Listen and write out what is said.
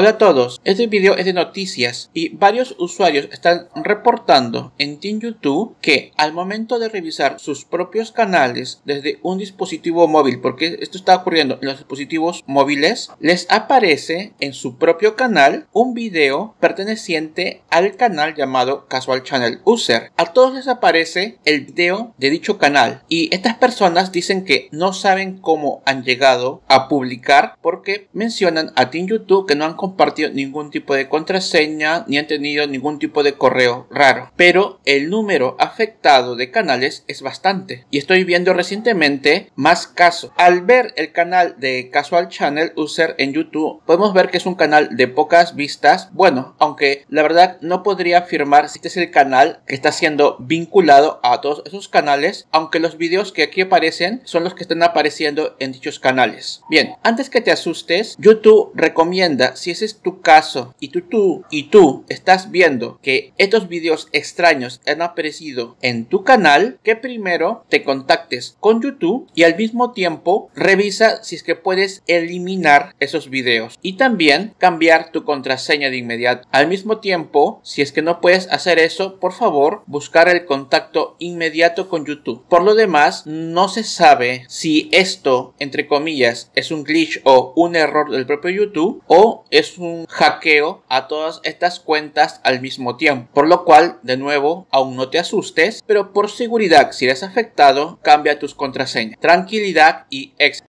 Hola a todos, este video es de noticias y varios usuarios están reportando en Team YouTube que al momento de revisar sus propios canales desde un dispositivo móvil, porque esto está ocurriendo en los dispositivos móviles, les aparece en su propio canal un video perteneciente al canal llamado Casual Channel User. A todos les aparece el video de dicho canal y estas personas dicen que no saben cómo han llegado a publicar porque mencionan a Team YouTube que no han compartido compartido ningún tipo de contraseña ni han tenido ningún tipo de correo raro. Pero el número afectado de canales es bastante. Y estoy viendo recientemente más casos. Al ver el canal de Casual Channel User en YouTube, podemos ver que es un canal de pocas vistas. Bueno, aunque la verdad no podría afirmar si este es el canal que está siendo vinculado a todos esos canales, aunque los vídeos que aquí aparecen son los que están apareciendo en dichos canales. Bien, antes que te asustes, YouTube recomienda si ese es tu caso y tú, tú y tú estás viendo que estos videos extraños han aparecido en tu canal, que primero te contactes con YouTube y al mismo tiempo revisa si es que puedes eliminar esos videos y también cambiar tu contraseña de inmediato. Al mismo tiempo, si es que no puedes hacer eso, por favor, buscar el contacto inmediato con YouTube. Por lo demás, no se sabe si esto, entre comillas, es un glitch o un error del propio YouTube o es un hackeo a todas estas cuentas al mismo tiempo. Por lo cual, de nuevo, aún no te asustes, pero por seguridad, si eres afectado, cambia tus contraseñas. Tranquilidad y éxito.